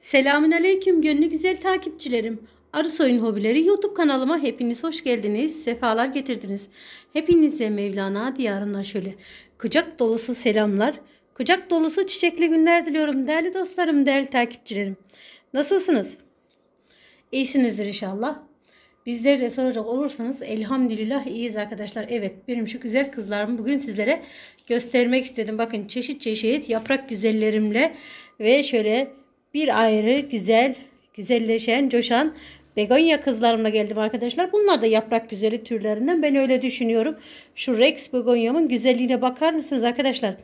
Selamün Aleyküm gönlü güzel takipçilerim. Arısoy'un hobileri YouTube kanalıma hepiniz hoş geldiniz, sefalar getirdiniz. Hepinize Mevlana diyarından şöyle kucak dolusu selamlar, kucak dolusu çiçekli günler diliyorum değerli dostlarım, değerli takipçilerim. Nasılsınız? İyisinizdir inşallah. Bizleri de soracak olursanız elhamdülillah iyiyiz arkadaşlar. Evet benim şu güzel kızlarımı bugün sizlere göstermek istedim. Bakın çeşit çeşit yaprak güzellerimle ve şöyle bir ayrı güzel, güzelleşen, coşan begonya kızlarımla geldim arkadaşlar. Bunlar da yaprak güzeli türlerinden. Ben öyle düşünüyorum. Şu Rex begonyamın güzelliğine bakar mısınız arkadaşlar?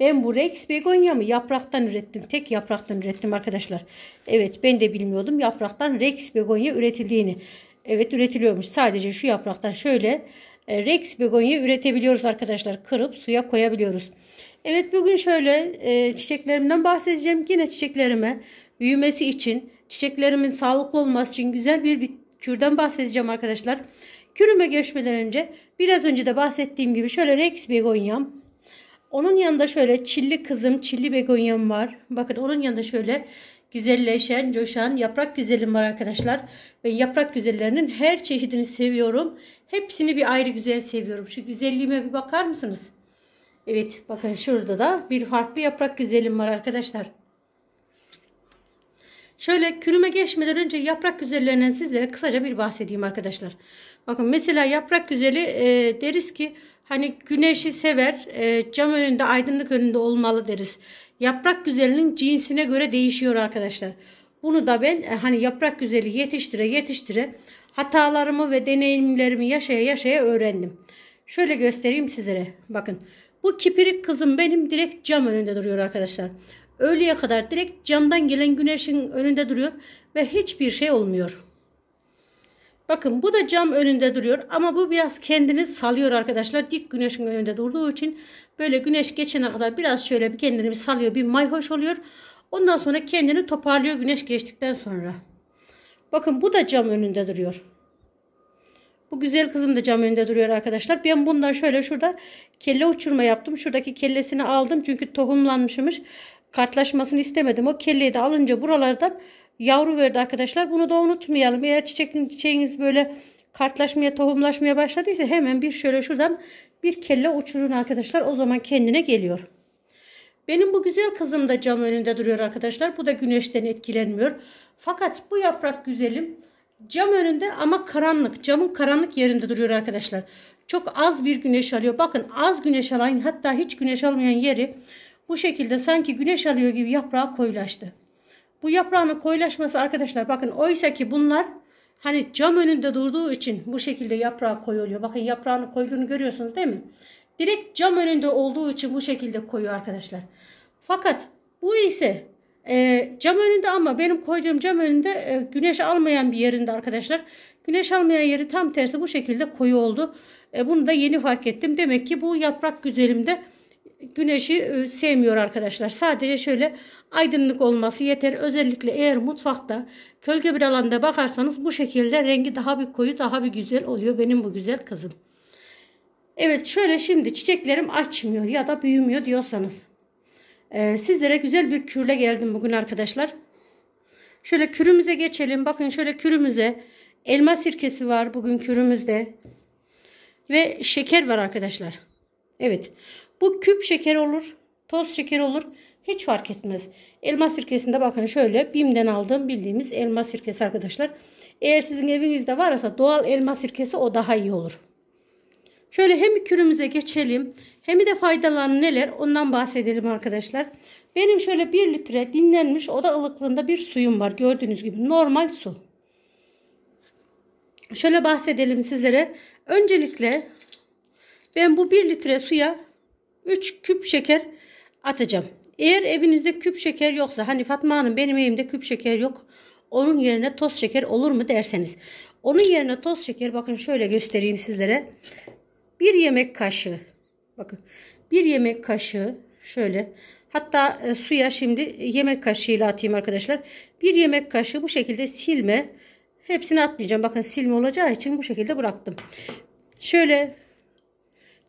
Ben bu Rex begonyamı yapraktan ürettim. Tek yapraktan ürettim arkadaşlar. Evet ben de bilmiyordum yapraktan Rex begonya üretildiğini. Evet üretiliyormuş. Sadece şu yapraktan şöyle e, Rex begonya üretebiliyoruz arkadaşlar. Kırıp suya koyabiliyoruz. Evet bugün şöyle e, çiçeklerimden bahsedeceğim. Yine çiçeklerime büyümesi için, çiçeklerimin sağlıklı olması için güzel bir, bir kürden bahsedeceğim arkadaşlar. Kürüme geçmeden önce biraz önce de bahsettiğim gibi şöyle Rex begonyam. Onun yanında şöyle çilli kızım, çilli begonyam var. Bakın onun yanında şöyle güzelleşen, coşan yaprak güzelim var arkadaşlar. Ben yaprak güzellerinin her çeşidini seviyorum. Hepsini bir ayrı güzel seviyorum. Şu güzelliğime bir bakar mısınız? Evet bakın şurada da bir farklı yaprak güzelim var arkadaşlar. Şöyle külüme geçmeden önce yaprak güzellerinden sizlere kısaca bir bahsedeyim arkadaşlar. Bakın mesela yaprak güzeli e, deriz ki hani güneşi sever e, cam önünde aydınlık önünde olmalı deriz. Yaprak güzelinin cinsine göre değişiyor arkadaşlar. Bunu da ben e, hani yaprak güzeli yetiştire yetiştire hatalarımı ve deneyimlerimi yaşaya yaşaya öğrendim. Şöyle göstereyim sizlere. Bakın bu kipirik kızım benim direkt cam önünde duruyor arkadaşlar. Öğleye kadar direkt camdan gelen güneşin önünde duruyor ve hiçbir şey olmuyor. Bakın bu da cam önünde duruyor ama bu biraz kendini salıyor arkadaşlar. Dik güneşin önünde durduğu için böyle güneş geçene kadar biraz şöyle bir kendini salıyor bir mayhoş oluyor. Ondan sonra kendini toparlıyor güneş geçtikten sonra. Bakın bu da cam önünde duruyor. Bu güzel kızım da cam önünde duruyor arkadaşlar. Ben bundan şöyle şurada kelle uçurma yaptım. Şuradaki kellesini aldım. Çünkü tohumlanmışmış. Kartlaşmasını istemedim. O kelleyi de alınca buralardan yavru verdi arkadaşlar. Bunu da unutmayalım. Eğer çiçeğin, çiçeğiniz böyle kartlaşmaya, tohumlaşmaya başladıysa hemen bir şöyle şuradan bir kelle uçurun arkadaşlar. O zaman kendine geliyor. Benim bu güzel kızım da cam önünde duruyor arkadaşlar. Bu da güneşten etkilenmiyor. Fakat bu yaprak güzelim Cam önünde ama karanlık. Camın karanlık yerinde duruyor arkadaşlar. Çok az bir güneş alıyor. Bakın az güneş alan hatta hiç güneş almayan yeri bu şekilde sanki güneş alıyor gibi yaprağı koyulaştı. Bu yaprağın koyulaşması arkadaşlar bakın oysa ki bunlar hani cam önünde durduğu için bu şekilde yaprağı koyuluyor. Bakın yaprağın koyuluğunu görüyorsunuz değil mi? Direkt cam önünde olduğu için bu şekilde koyuyor arkadaşlar. Fakat bu ise e, cam önünde ama benim koyduğum cam önünde e, güneş almayan bir yerinde arkadaşlar. Güneş almayan yeri tam tersi bu şekilde koyu oldu. E, bunu da yeni fark ettim. Demek ki bu yaprak güzelimde güneşi e, sevmiyor arkadaşlar. Sadece şöyle aydınlık olması yeter. Özellikle eğer mutfakta kölge bir alanda bakarsanız bu şekilde rengi daha bir koyu daha bir güzel oluyor. Benim bu güzel kızım. Evet şöyle şimdi çiçeklerim açmıyor ya da büyümüyor diyorsanız. Ee, sizlere güzel bir kürle geldim bugün arkadaşlar. Şöyle kürümüze geçelim. Bakın şöyle kürümüze elma sirkesi var bugün kürümüzde. Ve şeker var arkadaşlar. Evet. Bu küp şeker olur. Toz şeker olur. Hiç fark etmez. Elma sirkesinde bakın şöyle Bim'den aldığım bildiğimiz elma sirkesi arkadaşlar. Eğer sizin evinizde varsa doğal elma sirkesi o daha iyi olur. Şöyle hem kürümüze geçelim hem de faydaları neler ondan bahsedelim arkadaşlar. Benim şöyle 1 litre dinlenmiş oda ılıklığında bir suyum var. Gördüğünüz gibi normal su. Şöyle bahsedelim sizlere. Öncelikle ben bu 1 litre suya 3 küp şeker atacağım. Eğer evinizde küp şeker yoksa hani Fatma Hanım benim evimde küp şeker yok. Onun yerine toz şeker olur mu derseniz. Onun yerine toz şeker bakın şöyle göstereyim sizlere bir yemek kaşığı bakın bir yemek kaşığı şöyle hatta e, suya şimdi yemek kaşığıyla atayım arkadaşlar bir yemek kaşığı bu şekilde silme hepsini atmayacağım bakın silme olacağı için bu şekilde bıraktım şöyle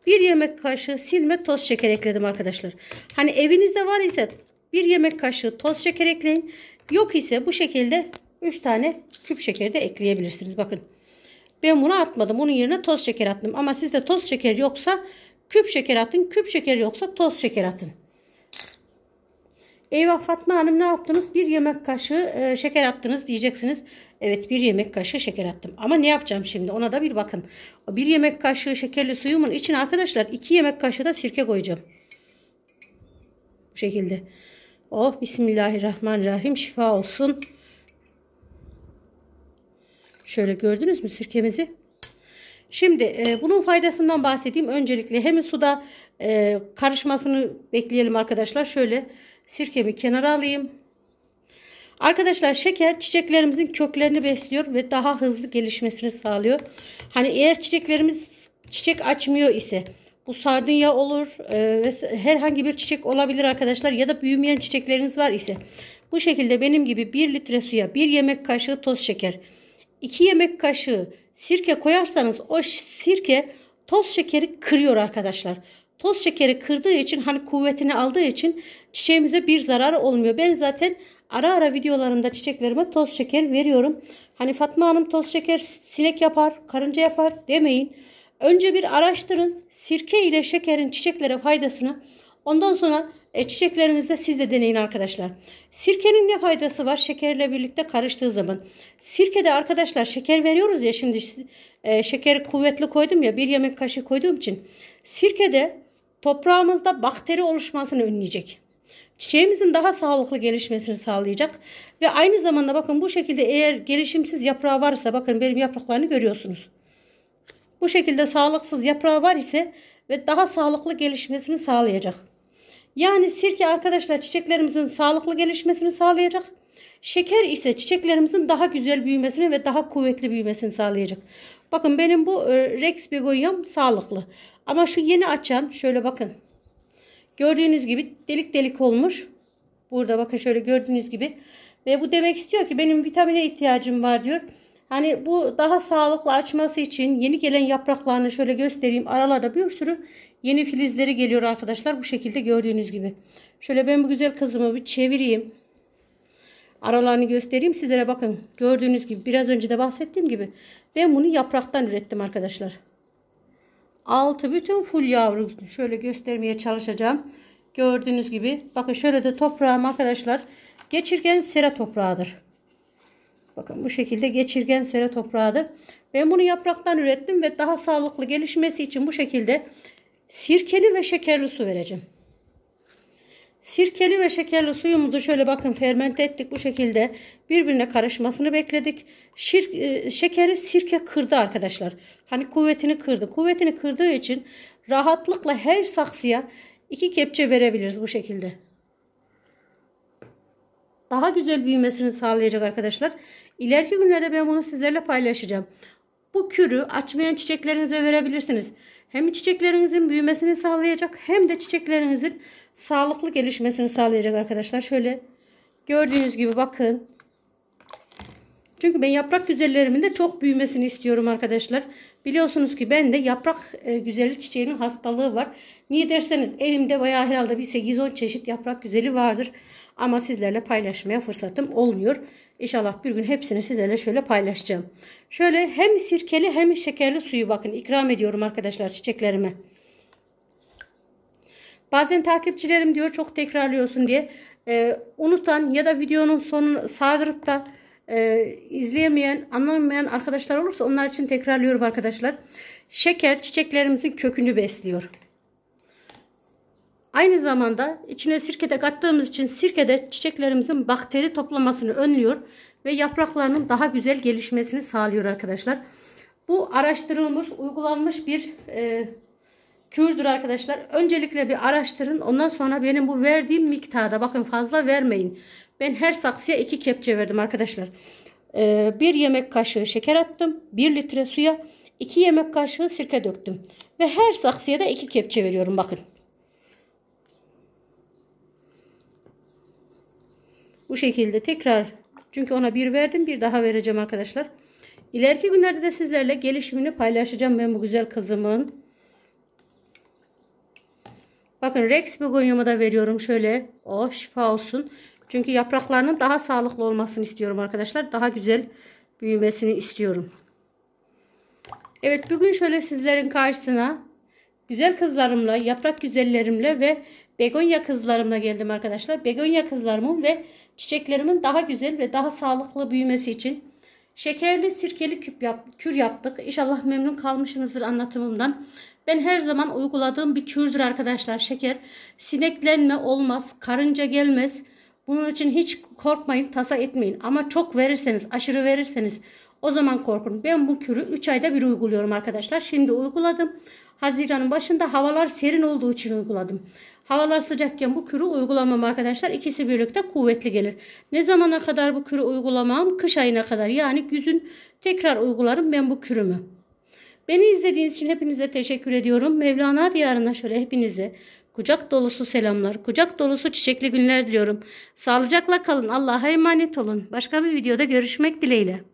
bir yemek kaşığı silme toz şeker ekledim arkadaşlar hani evinizde var ise bir yemek kaşığı toz şeker ekleyin yok ise bu şekilde 3 tane küp şekeri de ekleyebilirsiniz bakın ben bunu atmadım. Onun yerine toz şeker attım. Ama sizde toz şeker yoksa küp şeker atın. Küp şeker yoksa toz şeker atın. Eyvah Fatma Hanım ne yaptınız? Bir yemek kaşığı e, şeker attınız diyeceksiniz. Evet bir yemek kaşığı şeker attım. Ama ne yapacağım şimdi ona da bir bakın. Bir yemek kaşığı şekerli suyumun içine arkadaşlar iki yemek kaşığı da sirke koyacağım. Bu şekilde. Oh Bismillahirrahmanirrahim şifa olsun. Şöyle gördünüz mü sirkemizi? Şimdi e, bunun faydasından bahsedeyim. Öncelikle hem suda e, karışmasını bekleyelim arkadaşlar. Şöyle sirkemi kenara alayım. Arkadaşlar şeker çiçeklerimizin köklerini besliyor ve daha hızlı gelişmesini sağlıyor. Hani eğer çiçeklerimiz çiçek açmıyor ise bu sardunya olur e, ve herhangi bir çiçek olabilir arkadaşlar ya da büyümeyen çiçekleriniz var ise bu şekilde benim gibi 1 litre suya 1 yemek kaşığı toz şeker 2 yemek kaşığı sirke koyarsanız o sirke toz şekeri kırıyor arkadaşlar. Toz şekeri kırdığı için hani kuvvetini aldığı için çiçeğimize bir zararı olmuyor. Ben zaten ara ara videolarımda çiçeklerime toz şeker veriyorum. Hani Fatma Hanım toz şeker sinek yapar, karınca yapar demeyin. Önce bir araştırın sirke ile şekerin çiçeklere faydasını. Ondan sonra e, çiçeklerimizde siz de deneyin arkadaşlar. Sirkenin ne faydası var? Şekerle birlikte karıştığı zaman. Sirkede arkadaşlar şeker veriyoruz ya şimdi e, şekeri kuvvetli koydum ya bir yemek kaşığı koyduğum için. Sirkede toprağımızda bakteri oluşmasını önleyecek. Çiçeğimizin daha sağlıklı gelişmesini sağlayacak. Ve aynı zamanda bakın bu şekilde eğer gelişimsiz yaprağı varsa bakın benim yapraklarını görüyorsunuz. Bu şekilde sağlıksız yaprağı var ise ve daha sağlıklı gelişmesini sağlayacak. Yani sirke arkadaşlar çiçeklerimizin sağlıklı gelişmesini sağlayacak. Şeker ise çiçeklerimizin daha güzel büyümesini ve daha kuvvetli büyümesini sağlayacak. Bakın benim bu e, Rex begonyam sağlıklı. Ama şu yeni açan şöyle bakın. Gördüğünüz gibi delik delik olmuş. Burada bakın şöyle gördüğünüz gibi. Ve bu demek istiyor ki benim vitamine ihtiyacım var diyor. Hani bu daha sağlıklı açması için yeni gelen yapraklarını şöyle göstereyim. Aralarda bir sürü yeni filizleri geliyor arkadaşlar. Bu şekilde gördüğünüz gibi. Şöyle ben bu güzel kızımı bir çevireyim. Aralarını göstereyim sizlere bakın. Gördüğünüz gibi biraz önce de bahsettiğim gibi ben bunu yapraktan ürettim arkadaşlar. Altı bütün full yavru. Şöyle göstermeye çalışacağım. Gördüğünüz gibi bakın şöyle de toprağım arkadaşlar. Geçirgen sera toprağıdır. Bakın bu şekilde geçirgen sere toprağıdır. Ben bunu yapraktan ürettim ve daha sağlıklı gelişmesi için bu şekilde sirkeli ve şekerli su vereceğim. Sirkeli ve şekerli suyumuzu şöyle bakın fermente ettik bu şekilde birbirine karışmasını bekledik. Şir, e, şekeri sirke kırdı arkadaşlar. Hani kuvvetini kırdı. Kuvvetini kırdığı için rahatlıkla her saksıya iki kepçe verebiliriz bu şekilde daha güzel büyümesini sağlayacak arkadaşlar. İleriki günlerde ben bunu sizlerle paylaşacağım. Bu kürü açmayan çiçeklerinize verebilirsiniz. Hem çiçeklerinizin büyümesini sağlayacak hem de çiçeklerinizin sağlıklı gelişmesini sağlayacak arkadaşlar. Şöyle gördüğünüz gibi bakın. Çünkü ben yaprak güzellerimin de çok büyümesini istiyorum arkadaşlar. Biliyorsunuz ki ben de yaprak e, güzeli çiçeğinin hastalığı var. Niye derseniz elimde bayağı herhalde bir 8-10 çeşit yaprak güzeli vardır. Ama sizlerle paylaşmaya fırsatım olmuyor. İnşallah bir gün hepsini sizlerle şöyle paylaşacağım. Şöyle hem sirkeli hem şekerli suyu bakın ikram ediyorum arkadaşlar çiçeklerime. Bazen takipçilerim diyor çok tekrarlıyorsun diye e, unutan ya da videonun sonunu sardırıp da e, izleyemeyen, anlamayan arkadaşlar olursa onlar için tekrarlıyorum arkadaşlar. Şeker çiçeklerimizin kökünü besliyor. Aynı zamanda içine sirke de kattığımız için sirke de çiçeklerimizin bakteri toplamasını önlüyor ve yapraklarının daha güzel gelişmesini sağlıyor arkadaşlar. Bu araştırılmış, uygulanmış bir e, kürdür arkadaşlar. Öncelikle bir araştırın. Ondan sonra benim bu verdiğim miktarda bakın fazla vermeyin. Ben her saksıya iki kepçe verdim arkadaşlar. Ee, bir yemek kaşığı şeker attım. bir litre suya iki yemek kaşığı sirke döktüm. Ve her saksıya da iki kepçe veriyorum bakın. Bu şekilde tekrar çünkü ona bir verdim bir daha vereceğim arkadaşlar. İleriki günlerde de sizlerle gelişimini paylaşacağım ben bu güzel kızımın. Bakın Rex begonyama da veriyorum şöyle. O oh, şifa olsun. Çünkü yapraklarının daha sağlıklı olmasını istiyorum arkadaşlar. Daha güzel büyümesini istiyorum. Evet bugün şöyle sizlerin karşısına güzel kızlarımla, yaprak güzellerimle ve begonya kızlarımla geldim arkadaşlar. Begonya kızlarımın ve çiçeklerimin daha güzel ve daha sağlıklı büyümesi için şekerli sirkeli küp yap, kür yaptık. İnşallah memnun kalmışsınızdır anlatımımdan. Ben her zaman uyguladığım bir kürdür arkadaşlar şeker. Sineklenme olmaz, karınca gelmez. Bunun için hiç korkmayın, tasa etmeyin. Ama çok verirseniz, aşırı verirseniz o zaman korkun. Ben bu kürü 3 ayda bir uyguluyorum arkadaşlar. Şimdi uyguladım. Haziran'ın başında havalar serin olduğu için uyguladım. Havalar sıcakken bu kürü uygulamam arkadaşlar. İkisi birlikte kuvvetli gelir. Ne zamana kadar bu kürü uygulamam? Kış ayına kadar. Yani güzün tekrar uygularım ben bu kürümü. Beni izlediğiniz için hepinize teşekkür ediyorum. Mevlana diyarına şöyle hepinize kucak dolusu selamlar, kucak dolusu çiçekli günler diliyorum. Sağlıcakla kalın, Allah'a emanet olun. Başka bir videoda görüşmek dileğiyle.